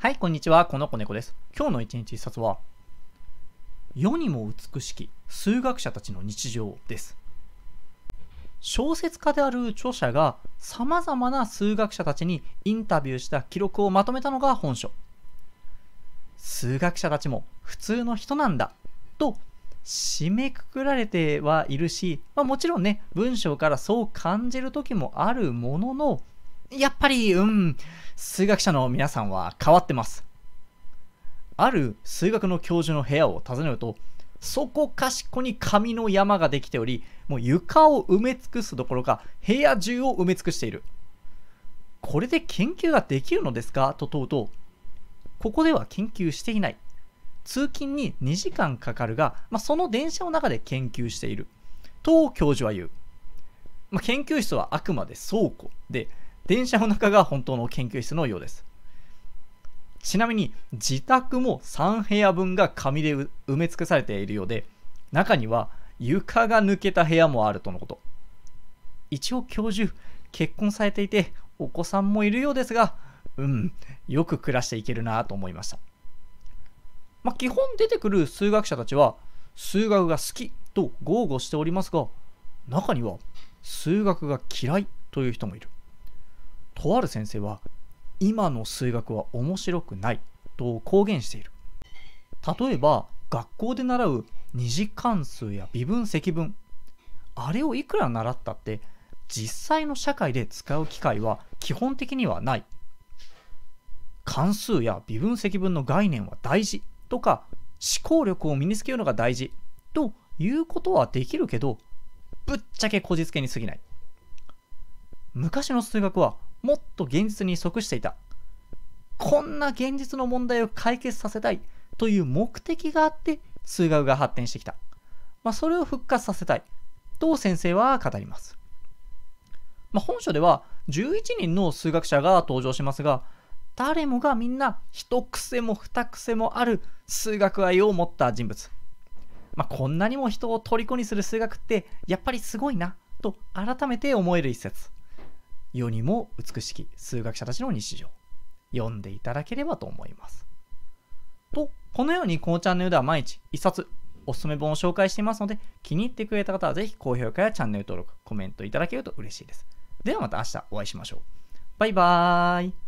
はい、こんにちは。この子猫です。今日の一日一冊は、世にも美しき数学者たちの日常です。小説家である著者が様々な数学者たちにインタビューした記録をまとめたのが本書。数学者たちも普通の人なんだと締めくくられてはいるし、まあ、もちろんね、文章からそう感じる時もあるものの、やっぱり、うん、数学者の皆さんは変わってます。ある数学の教授の部屋を訪ねると、そこかしこに紙の山ができており、もう床を埋め尽くすどころか、部屋中を埋め尽くしている。これで研究ができるのですかと問うと、ここでは研究していない。通勤に2時間かかるが、まあ、その電車の中で研究している。と教授は言う。まあ、研究室はあくまで倉庫で、電車の中が本当の研究室のようです。ちなみに自宅も3部屋分が紙で埋め尽くされているようで中には床が抜けた部屋もあるとのこと一応教授結婚されていてお子さんもいるようですがうんよく暮らしていけるなと思いました、まあ、基本出てくる数学者たちは数学が好きと豪語しておりますが中には数学が嫌いという人もいるとある先生は今の数学は面白くないと公言している例えば学校で習う二次関数や微分積分あれをいくら習ったって実際の社会で使う機会は基本的にはない関数や微分積分の概念は大事とか思考力を身につけるのが大事ということはできるけどぶっちゃけこじつけに過ぎない昔の数学はもっと現実に即していたこんな現実の問題を解決させたいという目的があって数学が発展してきた、まあ、それを復活させたいと先生は語ります、まあ、本書では11人の数学者が登場しますが誰もがみんな一癖も二癖もある数学愛を持った人物、まあ、こんなにも人を虜にする数学ってやっぱりすごいなと改めて思える一節世にも美しき数学者たちの日常読んでいただければと思います。と、このようにこのチャンネルでは毎日1冊おすすめ本を紹介していますので、気に入ってくれた方はぜひ高評価やチャンネル登録、コメントいただけると嬉しいです。ではまた明日お会いしましょう。バイバーイ。